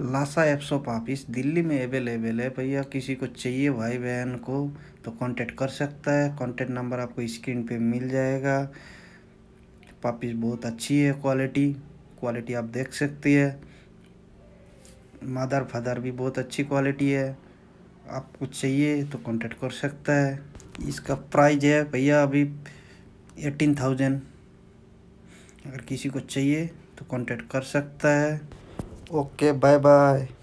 लाशा app shop office Delhi में available है भैया किसी को चाहिए भाई बहन को तो कांटेक्ट कर सकता है कांटेक्ट नंबर आपको स्क्रीन पे मिल जाएगा पापिस बहुत अच्छी है क्वालिटी क्वालिटी आप देख सकती है मदर फादर भी बहुत अच्छी क्वालिटी है आपको चाहिए तो कांटेक्ट कर सकता है इसका प्राइस है भैया अभी एटीन थाउजेंड अगर किसी को चाहिए तो कांटेक्ट कर सकता है ओके बाय बाय